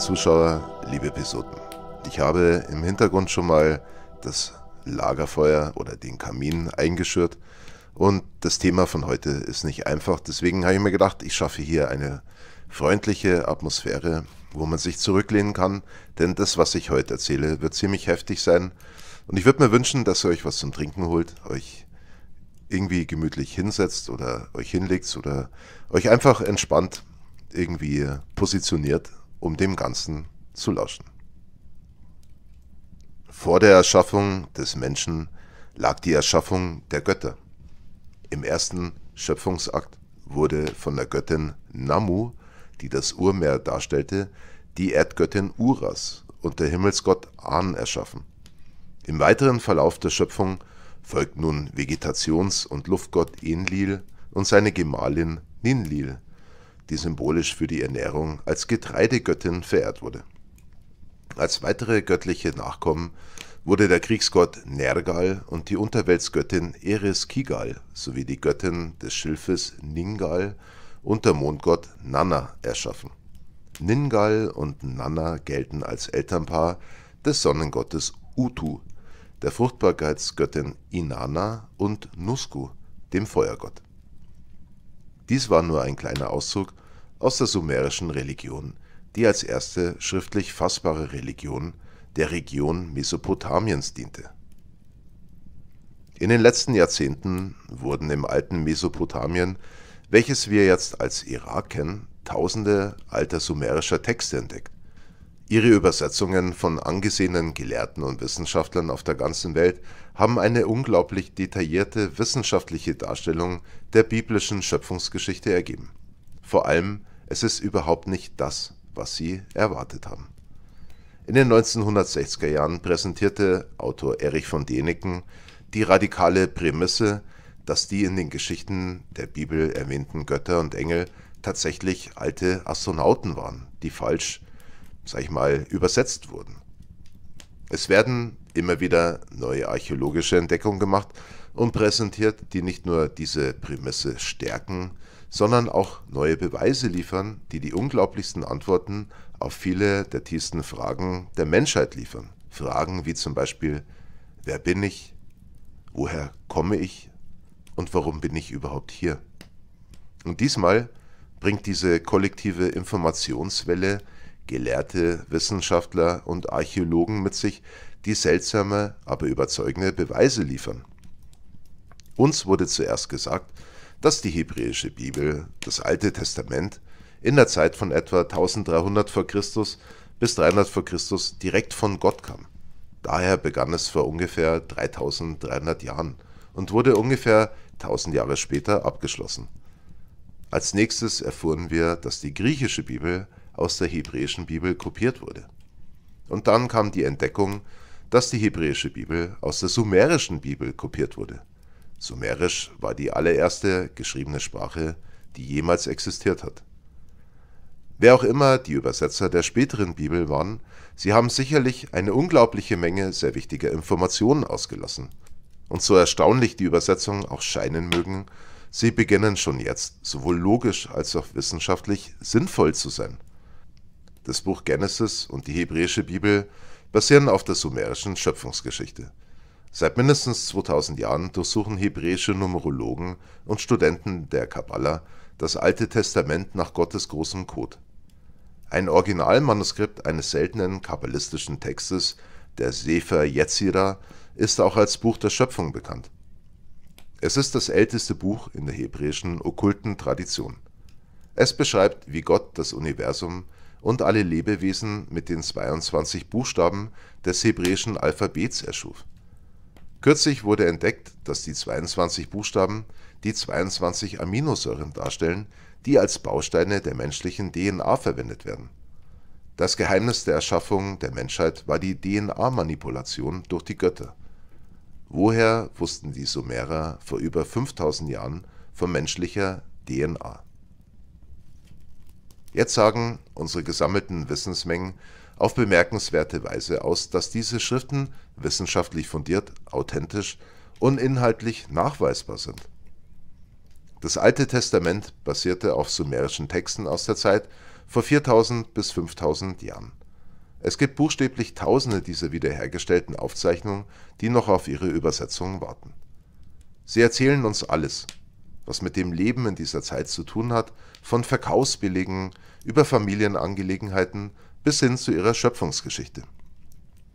Zuschauer, liebe Pisoten. Ich habe im Hintergrund schon mal das Lagerfeuer oder den Kamin eingeschürt und das Thema von heute ist nicht einfach. Deswegen habe ich mir gedacht, ich schaffe hier eine freundliche Atmosphäre, wo man sich zurücklehnen kann, denn das, was ich heute erzähle, wird ziemlich heftig sein und ich würde mir wünschen, dass ihr euch was zum Trinken holt, euch irgendwie gemütlich hinsetzt oder euch hinlegt oder euch einfach entspannt irgendwie positioniert um dem Ganzen zu lauschen. Vor der Erschaffung des Menschen lag die Erschaffung der Götter. Im ersten Schöpfungsakt wurde von der Göttin Namu, die das Urmeer darstellte, die Erdgöttin Uras und der Himmelsgott An erschaffen. Im weiteren Verlauf der Schöpfung folgt nun Vegetations- und Luftgott Enlil und seine Gemahlin Ninlil, die symbolisch für die Ernährung als Getreidegöttin verehrt wurde. Als weitere göttliche Nachkommen wurde der Kriegsgott Nergal und die Unterweltsgöttin Eris Kigal sowie die Göttin des Schilfes Ningal und der Mondgott Nanna erschaffen. Ningal und Nanna gelten als Elternpaar des Sonnengottes Utu, der Fruchtbarkeitsgöttin Inanna und Nusku, dem Feuergott. Dies war nur ein kleiner Auszug aus der sumerischen Religion, die als erste schriftlich fassbare Religion der Region Mesopotamiens diente. In den letzten Jahrzehnten wurden im alten Mesopotamien, welches wir jetzt als Irak kennen, tausende alter sumerischer Texte entdeckt. Ihre Übersetzungen von angesehenen Gelehrten und Wissenschaftlern auf der ganzen Welt haben eine unglaublich detaillierte wissenschaftliche Darstellung der biblischen Schöpfungsgeschichte ergeben. Vor allem es ist überhaupt nicht das, was sie erwartet haben. In den 1960er Jahren präsentierte Autor Erich von Däniken die radikale Prämisse, dass die in den Geschichten der Bibel erwähnten Götter und Engel tatsächlich alte Astronauten waren, die falsch, sag ich mal, übersetzt wurden. Es werden immer wieder neue archäologische Entdeckungen gemacht und präsentiert, die nicht nur diese Prämisse stärken, sondern auch neue Beweise liefern, die die unglaublichsten Antworten auf viele der tiefsten Fragen der Menschheit liefern. Fragen wie zum Beispiel, wer bin ich? Woher komme ich? Und warum bin ich überhaupt hier? Und diesmal bringt diese kollektive Informationswelle Gelehrte, Wissenschaftler und Archäologen mit sich, die seltsame, aber überzeugende Beweise liefern. Uns wurde zuerst gesagt, dass die hebräische Bibel, das Alte Testament, in der Zeit von etwa 1300 v. Chr. bis 300 v. Chr. direkt von Gott kam. Daher begann es vor ungefähr 3300 Jahren und wurde ungefähr 1000 Jahre später abgeschlossen. Als nächstes erfuhren wir, dass die griechische Bibel aus der hebräischen Bibel kopiert wurde. Und dann kam die Entdeckung, dass die hebräische Bibel aus der sumerischen Bibel kopiert wurde. Sumerisch war die allererste geschriebene Sprache, die jemals existiert hat. Wer auch immer die Übersetzer der späteren Bibel waren, sie haben sicherlich eine unglaubliche Menge sehr wichtiger Informationen ausgelassen. Und so erstaunlich die Übersetzungen auch scheinen mögen, sie beginnen schon jetzt sowohl logisch als auch wissenschaftlich sinnvoll zu sein. Das Buch Genesis und die hebräische Bibel basieren auf der sumerischen Schöpfungsgeschichte. Seit mindestens 2000 Jahren durchsuchen hebräische Numerologen und Studenten der Kabbala das Alte Testament nach Gottes großem Code. Ein Originalmanuskript eines seltenen kabbalistischen Textes, der Sefer Yetzira, ist auch als Buch der Schöpfung bekannt. Es ist das älteste Buch in der hebräischen okkulten Tradition. Es beschreibt, wie Gott das Universum und alle Lebewesen mit den 22 Buchstaben des hebräischen Alphabets erschuf. Kürzlich wurde entdeckt, dass die 22 Buchstaben die 22 Aminosäuren darstellen, die als Bausteine der menschlichen DNA verwendet werden. Das Geheimnis der Erschaffung der Menschheit war die DNA-Manipulation durch die Götter. Woher wussten die Sumerer vor über 5000 Jahren von menschlicher DNA? Jetzt sagen unsere gesammelten Wissensmengen, auf bemerkenswerte Weise aus, dass diese Schriften wissenschaftlich fundiert, authentisch und inhaltlich nachweisbar sind. Das Alte Testament basierte auf sumerischen Texten aus der Zeit vor 4000 bis 5000 Jahren. Es gibt buchstäblich Tausende dieser wiederhergestellten Aufzeichnungen, die noch auf ihre Übersetzungen warten. Sie erzählen uns alles, was mit dem Leben in dieser Zeit zu tun hat, von Verkaufsbilligen über Familienangelegenheiten bis hin zu ihrer Schöpfungsgeschichte.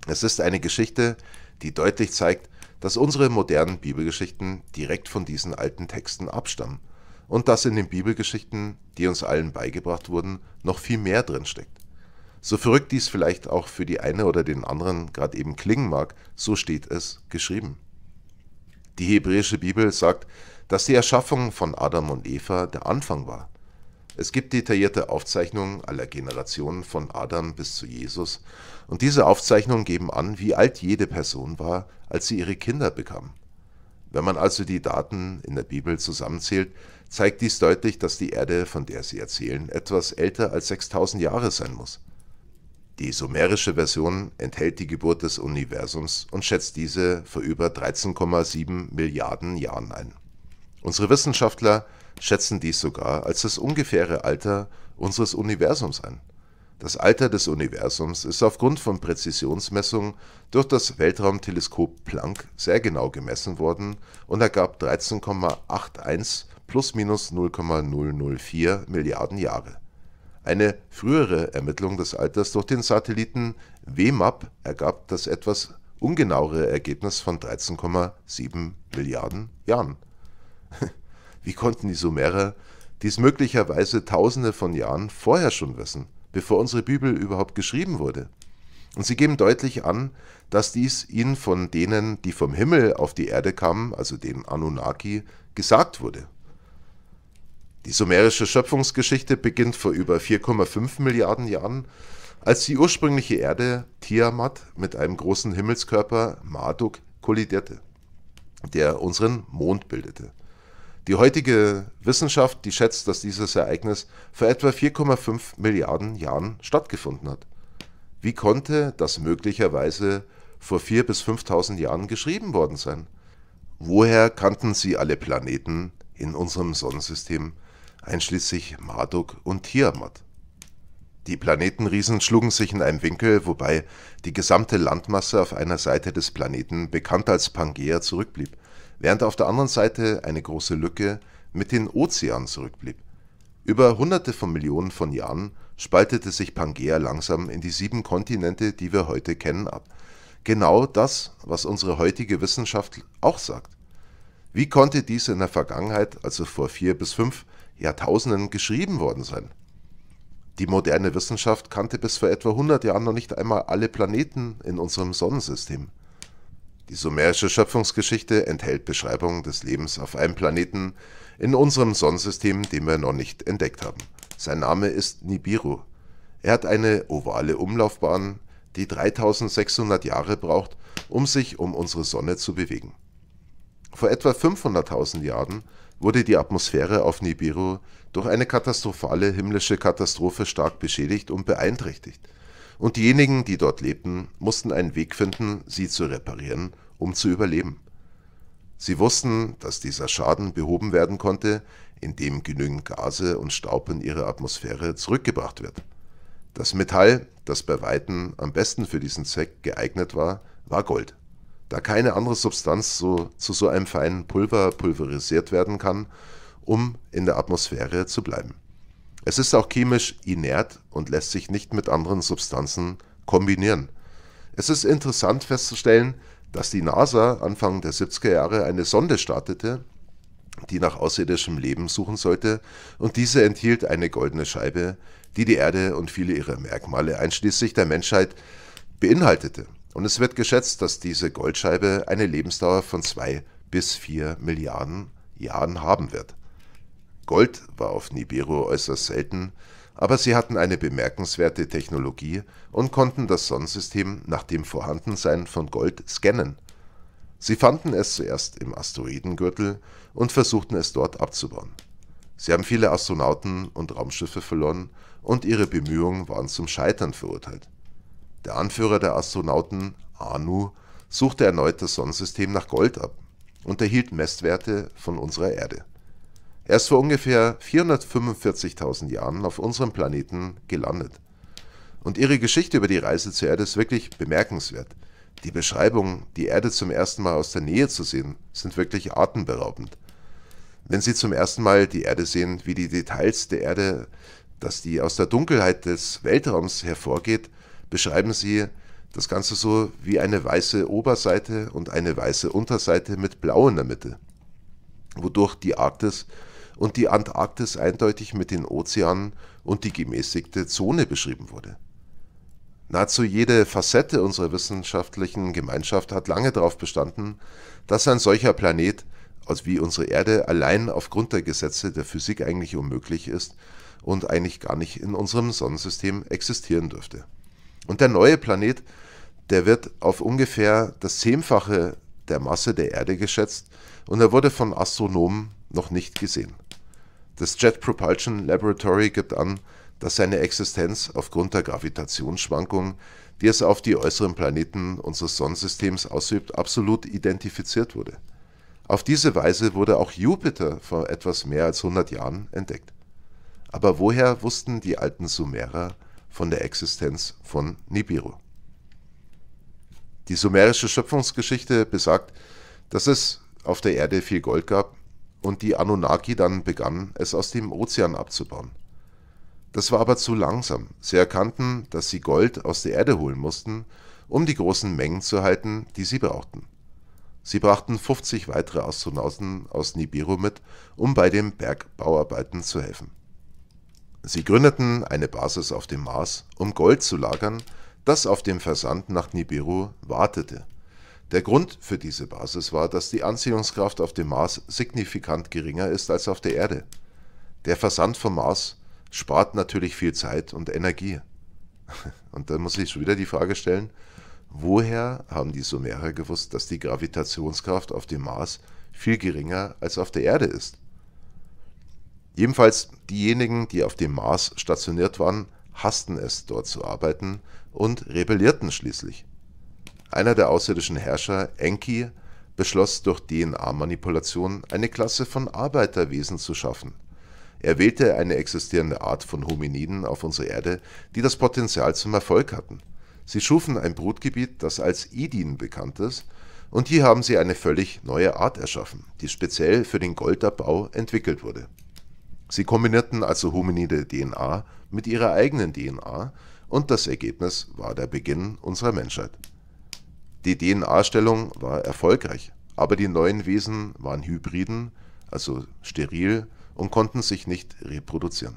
Es ist eine Geschichte, die deutlich zeigt, dass unsere modernen Bibelgeschichten direkt von diesen alten Texten abstammen und dass in den Bibelgeschichten, die uns allen beigebracht wurden, noch viel mehr drinsteckt. So verrückt dies vielleicht auch für die eine oder den anderen gerade eben klingen mag, so steht es geschrieben. Die hebräische Bibel sagt, dass die Erschaffung von Adam und Eva der Anfang war. Es gibt detaillierte Aufzeichnungen aller Generationen von Adam bis zu Jesus und diese Aufzeichnungen geben an, wie alt jede Person war, als sie ihre Kinder bekam. Wenn man also die Daten in der Bibel zusammenzählt, zeigt dies deutlich, dass die Erde, von der sie erzählen, etwas älter als 6000 Jahre sein muss. Die sumerische Version enthält die Geburt des Universums und schätzt diese vor über 13,7 Milliarden Jahren ein. Unsere Wissenschaftler schätzen dies sogar als das ungefähre Alter unseres Universums ein. Das Alter des Universums ist aufgrund von Präzisionsmessungen durch das Weltraumteleskop Planck sehr genau gemessen worden und ergab 13,81 plus minus 0,004 Milliarden Jahre. Eine frühere Ermittlung des Alters durch den Satelliten WMAP ergab das etwas ungenauere Ergebnis von 13,7 Milliarden Jahren. Wie konnten die Sumerer dies möglicherweise tausende von Jahren vorher schon wissen, bevor unsere Bibel überhaupt geschrieben wurde? Und sie geben deutlich an, dass dies ihnen von denen, die vom Himmel auf die Erde kamen, also den Anunnaki, gesagt wurde. Die sumerische Schöpfungsgeschichte beginnt vor über 4,5 Milliarden Jahren, als die ursprüngliche Erde Tiamat mit einem großen Himmelskörper Marduk kollidierte, der unseren Mond bildete. Die heutige Wissenschaft, die schätzt, dass dieses Ereignis vor etwa 4,5 Milliarden Jahren stattgefunden hat. Wie konnte das möglicherweise vor 4.000 bis 5.000 Jahren geschrieben worden sein? Woher kannten sie alle Planeten in unserem Sonnensystem, einschließlich Marduk und Tiamat? Die Planetenriesen schlugen sich in einem Winkel, wobei die gesamte Landmasse auf einer Seite des Planeten, bekannt als Pangea, zurückblieb während auf der anderen Seite eine große Lücke mit den Ozeanen zurückblieb. Über hunderte von Millionen von Jahren spaltete sich Pangea langsam in die sieben Kontinente, die wir heute kennen, ab. Genau das, was unsere heutige Wissenschaft auch sagt. Wie konnte dies in der Vergangenheit, also vor vier bis fünf Jahrtausenden, geschrieben worden sein? Die moderne Wissenschaft kannte bis vor etwa 100 Jahren noch nicht einmal alle Planeten in unserem Sonnensystem. Die sumerische Schöpfungsgeschichte enthält Beschreibungen des Lebens auf einem Planeten in unserem Sonnensystem, den wir noch nicht entdeckt haben. Sein Name ist Nibiru. Er hat eine ovale Umlaufbahn, die 3600 Jahre braucht, um sich um unsere Sonne zu bewegen. Vor etwa 500.000 Jahren wurde die Atmosphäre auf Nibiru durch eine katastrophale himmlische Katastrophe stark beschädigt und beeinträchtigt und diejenigen, die dort lebten, mussten einen Weg finden, sie zu reparieren, um zu überleben. Sie wussten, dass dieser Schaden behoben werden konnte, indem genügend Gase und Staub in ihre Atmosphäre zurückgebracht wird. Das Metall, das bei Weitem am besten für diesen Zweck geeignet war, war Gold. Da keine andere Substanz so, zu so einem feinen Pulver pulverisiert werden kann, um in der Atmosphäre zu bleiben. Es ist auch chemisch inert und lässt sich nicht mit anderen Substanzen kombinieren. Es ist interessant festzustellen, dass die NASA Anfang der 70er Jahre eine Sonde startete, die nach außerirdischem Leben suchen sollte, und diese enthielt eine goldene Scheibe, die die Erde und viele ihrer Merkmale einschließlich der Menschheit beinhaltete. Und es wird geschätzt, dass diese Goldscheibe eine Lebensdauer von zwei bis vier Milliarden Jahren haben wird. Gold war auf Nibiru äußerst selten, aber sie hatten eine bemerkenswerte Technologie und konnten das Sonnensystem nach dem Vorhandensein von Gold scannen. Sie fanden es zuerst im Asteroidengürtel und versuchten es dort abzubauen. Sie haben viele Astronauten und Raumschiffe verloren und ihre Bemühungen waren zum Scheitern verurteilt. Der Anführer der Astronauten, Anu, suchte erneut das Sonnensystem nach Gold ab und erhielt Messwerte von unserer Erde. Er ist vor ungefähr 445.000 Jahren auf unserem Planeten gelandet. Und ihre Geschichte über die Reise zur Erde ist wirklich bemerkenswert. Die Beschreibungen, die Erde zum ersten Mal aus der Nähe zu sehen, sind wirklich atemberaubend. Wenn Sie zum ersten Mal die Erde sehen, wie die Details der Erde, dass die aus der Dunkelheit des Weltraums hervorgeht, beschreiben Sie das Ganze so wie eine weiße Oberseite und eine weiße Unterseite mit Blau in der Mitte, wodurch die Arktis und die Antarktis eindeutig mit den Ozeanen und die gemäßigte Zone beschrieben wurde. Nahezu jede Facette unserer wissenschaftlichen Gemeinschaft hat lange darauf bestanden, dass ein solcher Planet, also wie unsere Erde, allein aufgrund der Gesetze der Physik eigentlich unmöglich ist und eigentlich gar nicht in unserem Sonnensystem existieren dürfte. Und der neue Planet, der wird auf ungefähr das Zehnfache der Masse der Erde geschätzt und er wurde von Astronomen noch nicht gesehen. Das Jet Propulsion Laboratory gibt an, dass seine Existenz aufgrund der Gravitationsschwankungen, die es auf die äußeren Planeten unseres Sonnensystems ausübt, absolut identifiziert wurde. Auf diese Weise wurde auch Jupiter vor etwas mehr als 100 Jahren entdeckt. Aber woher wussten die alten Sumerer von der Existenz von Nibiru? Die sumerische Schöpfungsgeschichte besagt, dass es auf der Erde viel Gold gab und die Anunnaki dann begannen, es aus dem Ozean abzubauen. Das war aber zu langsam. Sie erkannten, dass sie Gold aus der Erde holen mussten, um die großen Mengen zu halten, die sie brauchten. Sie brachten 50 weitere Astronauten aus Nibiru mit, um bei den Bergbauarbeiten zu helfen. Sie gründeten eine Basis auf dem Mars, um Gold zu lagern, das auf dem Versand nach Nibiru wartete. Der Grund für diese Basis war, dass die Anziehungskraft auf dem Mars signifikant geringer ist als auf der Erde. Der Versand vom Mars spart natürlich viel Zeit und Energie. Und dann muss ich schon wieder die Frage stellen, woher haben die Sumerer gewusst, dass die Gravitationskraft auf dem Mars viel geringer als auf der Erde ist? Jedenfalls diejenigen, die auf dem Mars stationiert waren, hassten es, dort zu arbeiten und rebellierten schließlich. Einer der außerirdischen Herrscher, Enki, beschloss durch DNA-Manipulation eine Klasse von Arbeiterwesen zu schaffen. Er wählte eine existierende Art von Hominiden auf unserer Erde, die das Potenzial zum Erfolg hatten. Sie schufen ein Brutgebiet, das als Idin bekannt ist, und hier haben sie eine völlig neue Art erschaffen, die speziell für den Goldabbau entwickelt wurde. Sie kombinierten also hominide DNA mit ihrer eigenen DNA und das Ergebnis war der Beginn unserer Menschheit. Die DNA-Stellung war erfolgreich, aber die neuen Wesen waren Hybriden, also steril, und konnten sich nicht reproduzieren.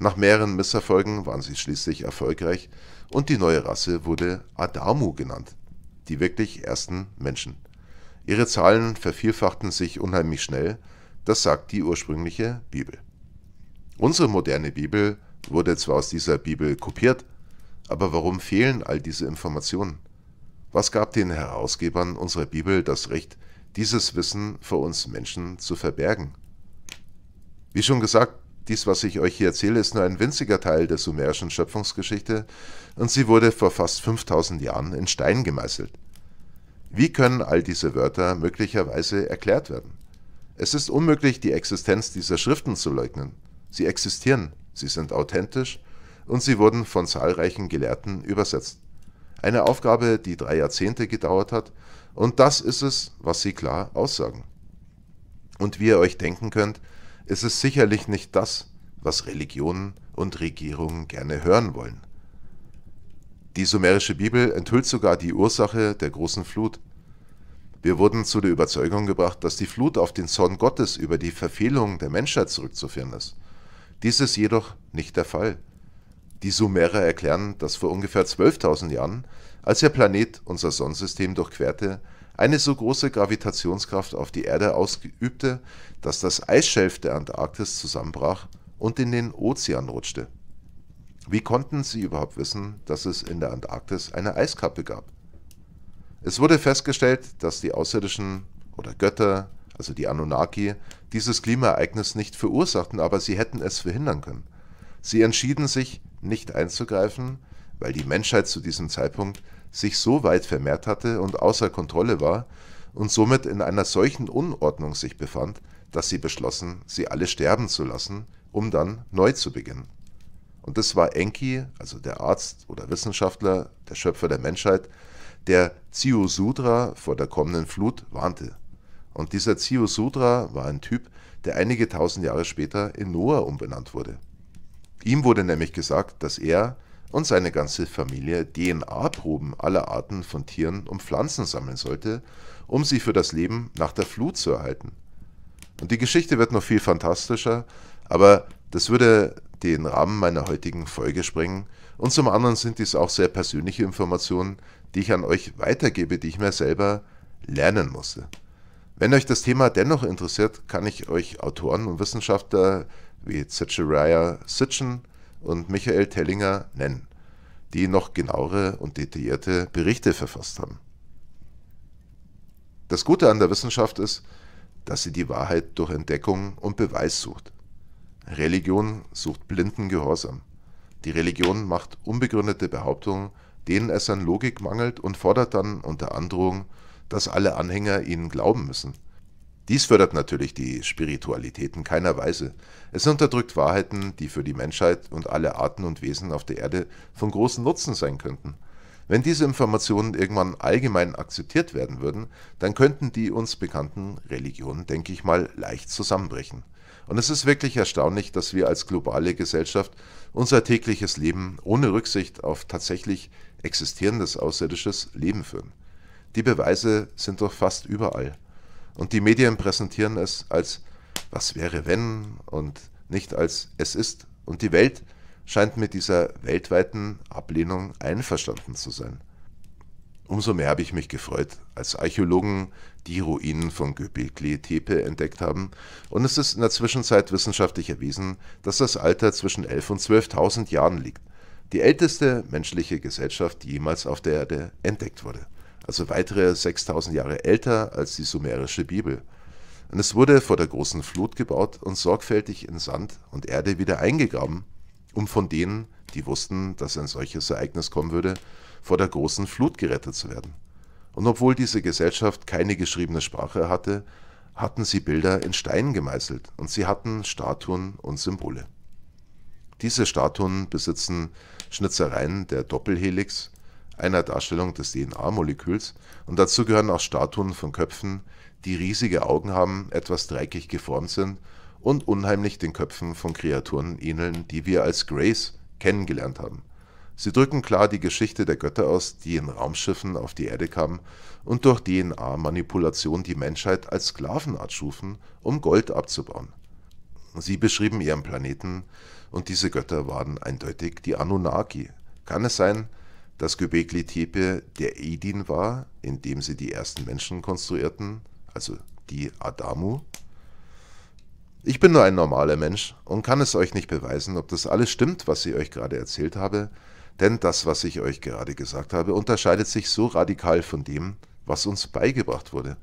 Nach mehreren Misserfolgen waren sie schließlich erfolgreich und die neue Rasse wurde Adamu genannt, die wirklich ersten Menschen. Ihre Zahlen vervielfachten sich unheimlich schnell, das sagt die ursprüngliche Bibel. Unsere moderne Bibel wurde zwar aus dieser Bibel kopiert, aber warum fehlen all diese Informationen? Was gab den Herausgebern unserer Bibel das Recht, dieses Wissen vor uns Menschen zu verbergen? Wie schon gesagt, dies, was ich euch hier erzähle, ist nur ein winziger Teil der sumerischen Schöpfungsgeschichte und sie wurde vor fast 5000 Jahren in Stein gemeißelt. Wie können all diese Wörter möglicherweise erklärt werden? Es ist unmöglich, die Existenz dieser Schriften zu leugnen. Sie existieren, sie sind authentisch und sie wurden von zahlreichen Gelehrten übersetzt. Eine Aufgabe, die drei Jahrzehnte gedauert hat. Und das ist es, was sie klar aussagen. Und wie ihr euch denken könnt, ist es sicherlich nicht das, was Religionen und Regierungen gerne hören wollen. Die sumerische Bibel enthüllt sogar die Ursache der großen Flut. Wir wurden zu der Überzeugung gebracht, dass die Flut auf den Zorn Gottes über die Verfehlung der Menschheit zurückzuführen ist. Dies ist jedoch nicht der Fall. Die Sumerer erklären, dass vor ungefähr 12.000 Jahren, als der Planet unser Sonnensystem durchquerte, eine so große Gravitationskraft auf die Erde ausübte, dass das Eisschelf der Antarktis zusammenbrach und in den Ozean rutschte. Wie konnten sie überhaupt wissen, dass es in der Antarktis eine Eiskappe gab? Es wurde festgestellt, dass die Außerirdischen oder Götter, also die Anunnaki, dieses Klimaereignis nicht verursachten, aber sie hätten es verhindern können. Sie entschieden sich, nicht einzugreifen, weil die Menschheit zu diesem Zeitpunkt sich so weit vermehrt hatte und außer Kontrolle war und somit in einer solchen Unordnung sich befand, dass sie beschlossen, sie alle sterben zu lassen, um dann neu zu beginnen. Und es war Enki, also der Arzt oder Wissenschaftler, der Schöpfer der Menschheit, der Ziusudra vor der kommenden Flut warnte. Und dieser Ziusudra war ein Typ, der einige tausend Jahre später in Noah umbenannt wurde. Ihm wurde nämlich gesagt, dass er und seine ganze Familie DNA-Proben aller Arten von Tieren und Pflanzen sammeln sollte, um sie für das Leben nach der Flut zu erhalten. Und die Geschichte wird noch viel fantastischer, aber das würde den Rahmen meiner heutigen Folge sprengen. Und zum anderen sind dies auch sehr persönliche Informationen, die ich an euch weitergebe, die ich mir selber lernen musste. Wenn euch das Thema dennoch interessiert, kann ich euch Autoren und Wissenschaftler wie Zechariah Sitchin und Michael Tellinger nennen, die noch genauere und detaillierte Berichte verfasst haben. Das Gute an der Wissenschaft ist, dass sie die Wahrheit durch Entdeckung und Beweis sucht. Religion sucht blinden Gehorsam. Die Religion macht unbegründete Behauptungen, denen es an Logik mangelt und fordert dann unter Androhung, dass alle Anhänger ihnen glauben müssen – dies fördert natürlich die Spiritualität in keiner Weise. Es unterdrückt Wahrheiten, die für die Menschheit und alle Arten und Wesen auf der Erde von großem Nutzen sein könnten. Wenn diese Informationen irgendwann allgemein akzeptiert werden würden, dann könnten die uns bekannten Religionen, denke ich mal, leicht zusammenbrechen. Und es ist wirklich erstaunlich, dass wir als globale Gesellschaft unser tägliches Leben ohne Rücksicht auf tatsächlich existierendes außerirdisches Leben führen. Die Beweise sind doch fast überall. Und die Medien präsentieren es als was wäre wenn und nicht als es ist. Und die Welt scheint mit dieser weltweiten Ablehnung einverstanden zu sein. Umso mehr habe ich mich gefreut, als Archäologen die Ruinen von Göbekli Tepe entdeckt haben und es ist in der Zwischenzeit wissenschaftlich erwiesen, dass das Alter zwischen 11.000 und 12.000 Jahren liegt, die älteste menschliche Gesellschaft, die jemals auf der Erde entdeckt wurde also weitere 6000 Jahre älter als die sumerische Bibel. Und es wurde vor der großen Flut gebaut und sorgfältig in Sand und Erde wieder eingegraben, um von denen, die wussten, dass ein solches Ereignis kommen würde, vor der großen Flut gerettet zu werden. Und obwohl diese Gesellschaft keine geschriebene Sprache hatte, hatten sie Bilder in Steinen gemeißelt und sie hatten Statuen und Symbole. Diese Statuen besitzen Schnitzereien der Doppelhelix, einer Darstellung des DNA-Moleküls, und dazu gehören auch Statuen von Köpfen, die riesige Augen haben, etwas dreieckig geformt sind und unheimlich den Köpfen von Kreaturen ähneln, die wir als Grace kennengelernt haben. Sie drücken klar die Geschichte der Götter aus, die in Raumschiffen auf die Erde kamen und durch DNA-Manipulation die Menschheit als Sklavenart schufen, um Gold abzubauen. Sie beschrieben ihren Planeten und diese Götter waren eindeutig die Anunnaki. Kann es sein, dass Göbekli Tepe der Edin war, in dem sie die ersten Menschen konstruierten, also die Adamu. Ich bin nur ein normaler Mensch und kann es euch nicht beweisen, ob das alles stimmt, was ich euch gerade erzählt habe, denn das, was ich euch gerade gesagt habe, unterscheidet sich so radikal von dem, was uns beigebracht wurde.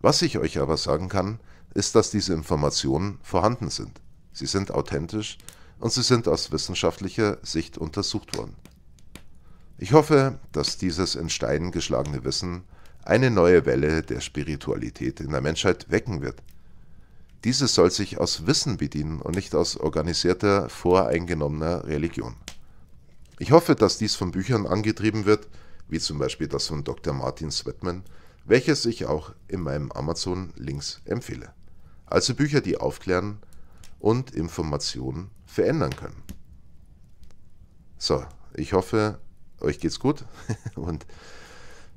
Was ich euch aber sagen kann, ist, dass diese Informationen vorhanden sind. Sie sind authentisch und sie sind aus wissenschaftlicher Sicht untersucht worden. Ich hoffe, dass dieses in Stein geschlagene Wissen eine neue Welle der Spiritualität in der Menschheit wecken wird. Dieses soll sich aus Wissen bedienen und nicht aus organisierter, voreingenommener Religion. Ich hoffe, dass dies von Büchern angetrieben wird, wie zum Beispiel das von Dr. Martin Swettman, welches ich auch in meinem Amazon Links empfehle. Also Bücher, die aufklären und Informationen verändern können. So, ich hoffe, euch geht's gut und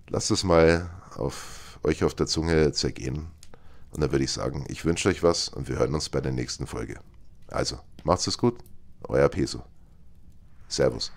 lasst es mal auf euch auf der Zunge zergehen. Und dann würde ich sagen, ich wünsche euch was und wir hören uns bei der nächsten Folge. Also, macht's es gut, euer Peso. Servus.